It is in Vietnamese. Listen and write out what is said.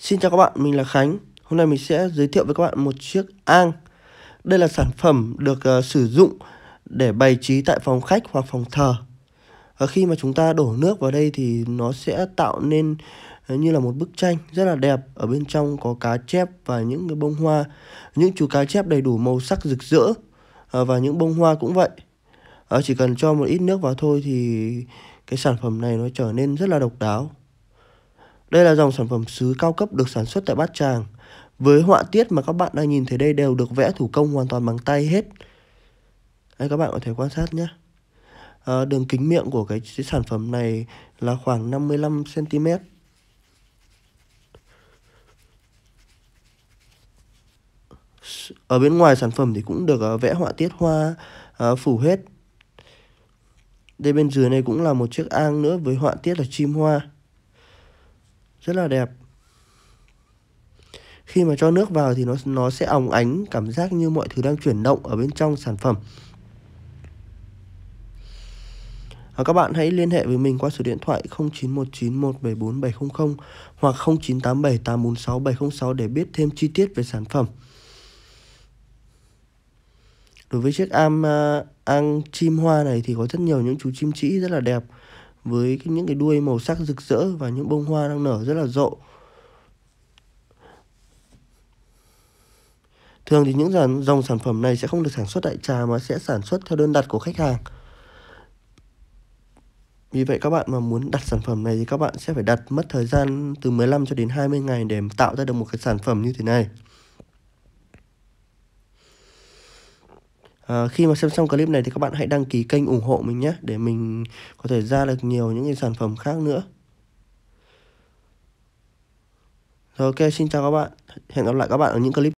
Xin chào các bạn, mình là Khánh. Hôm nay mình sẽ giới thiệu với các bạn một chiếc ang. Đây là sản phẩm được uh, sử dụng để bày trí tại phòng khách hoặc phòng thờ. Và khi mà chúng ta đổ nước vào đây thì nó sẽ tạo nên ờ, như là một bức tranh rất là đẹp. Ở bên trong có cá chép và những cái bông hoa, những chú cá chép đầy đủ màu sắc rực rỡ uh, và những bông hoa cũng vậy. Uh, chỉ cần cho một ít nước vào thôi thì cái sản phẩm này nó trở nên rất là độc đáo. Đây là dòng sản phẩm sứ cao cấp được sản xuất tại Bát Tràng. Với họa tiết mà các bạn đang nhìn thấy đây đều được vẽ thủ công hoàn toàn bằng tay hết. Đây các bạn có thể quan sát nhé. À, đường kính miệng của cái, cái sản phẩm này là khoảng 55cm. Ở bên ngoài sản phẩm thì cũng được à, vẽ họa tiết hoa à, phủ hết. Đây bên dưới này cũng là một chiếc an nữa với họa tiết là chim hoa rất là đẹp khi mà cho nước vào thì nó nó sẽ óng ánh cảm giác như mọi thứ đang chuyển động ở bên trong sản phẩm và các bạn hãy liên hệ với mình qua số điện thoại 0919174700 hoặc 0987846706 để biết thêm chi tiết về sản phẩm. Đối với chiếc am uh, chim hoa này thì có rất nhiều những chú chim trĩ rất là đẹp với những cái đuôi màu sắc rực rỡ và những bông hoa đang nở rất là rộ. Thường thì những dòng, dòng sản phẩm này sẽ không được sản xuất đại trà mà sẽ sản xuất theo đơn đặt của khách hàng. Vì vậy các bạn mà muốn đặt sản phẩm này thì các bạn sẽ phải đặt mất thời gian từ 15 cho đến 20 ngày để tạo ra được một cái sản phẩm như thế này. Ờ, khi mà xem xong clip này thì các bạn hãy đăng ký kênh ủng hộ mình nhé để mình có thể ra được nhiều những cái sản phẩm khác nữa. Rồi ok, xin chào các bạn. Hẹn gặp lại các bạn ở những clip